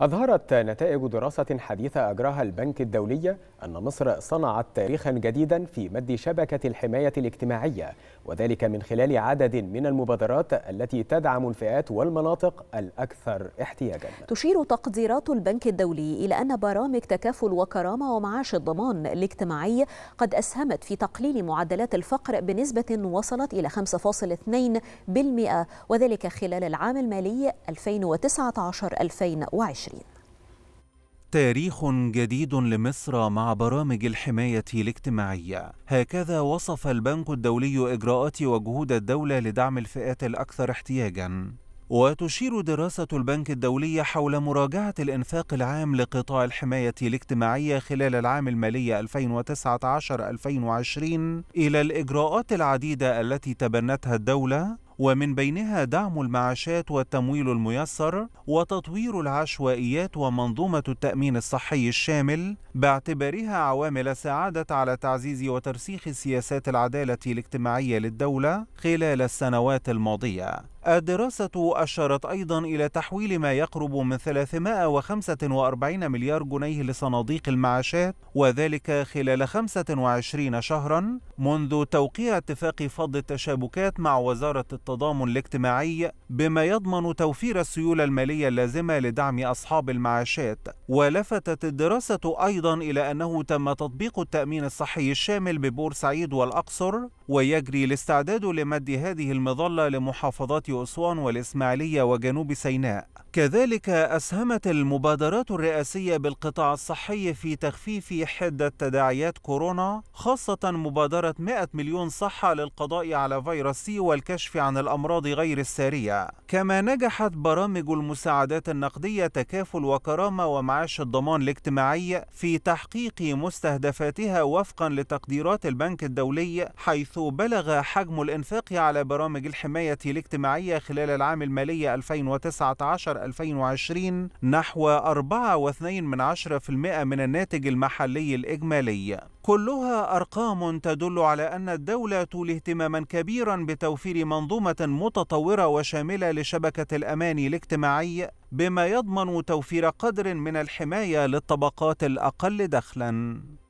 أظهرت نتائج دراسة حديثة أجراها البنك الدولي أن مصر صنعت تاريخا جديدا في مد شبكة الحماية الاجتماعية وذلك من خلال عدد من المبادرات التي تدعم الفئات والمناطق الأكثر احتياجا تشير تقديرات البنك الدولي إلى أن برامج تكافل وكرامة ومعاش الضمان الاجتماعي قد أسهمت في تقليل معدلات الفقر بنسبة وصلت إلى 5.2% وذلك خلال العام المالي 2019-2020 2020 تاريخ جديد لمصر مع برامج الحماية الاجتماعية هكذا وصف البنك الدولي إجراءات وجهود الدولة لدعم الفئات الأكثر احتياجاً وتشير دراسة البنك الدولي حول مراجعة الإنفاق العام لقطاع الحماية الاجتماعية خلال العام المالي 2019-2020 إلى الإجراءات العديدة التي تبنتها الدولة ومن بينها دعم المعاشات والتمويل الميسر وتطوير العشوائيات ومنظومة التأمين الصحي الشامل باعتبارها عوامل ساعدت على تعزيز وترسيخ سياسات العدالة الاجتماعية للدولة خلال السنوات الماضية الدراسة أشارت أيضا إلى تحويل ما يقرب من 345 مليار جنيه لصناديق المعاشات وذلك خلال 25 شهرا منذ توقيع اتفاق فض التشابكات مع وزارة التضامن الاجتماعي بما يضمن توفير السيولة المالية اللازمة لدعم أصحاب المعاشات ولفتت الدراسة أيضا إلى أنه تم تطبيق التأمين الصحي الشامل ببورسعيد والأقصر ويجري الاستعداد لمد هذه المظلة لمحافظات أسوان والإسماعيلية وجنوب سيناء كذلك أسهمت المبادرات الرئاسية بالقطاع الصحي في تخفيف حدة تداعيات كورونا خاصة مبادرة 100 مليون صحة للقضاء على فيروس سي والكشف عن الأمراض غير السارية كما نجحت برامج المساعدات النقدية تكافل وكرامة ومعاش الضمان الاجتماعي في تحقيق مستهدفاتها وفقا لتقديرات البنك الدولي حيث بلغ حجم الإنفاق على برامج الحماية الاجتماعية الجمهورية خلال العام المالي 2019-2020 نحو 4.2% من الناتج المحلي الإجمالي كلها أرقام تدل على أن الدولة تولي اهتماما كبيرا بتوفير منظومة متطورة وشاملة لشبكة الأمان الاجتماعي بما يضمن توفير قدر من الحماية للطبقات الأقل دخلاً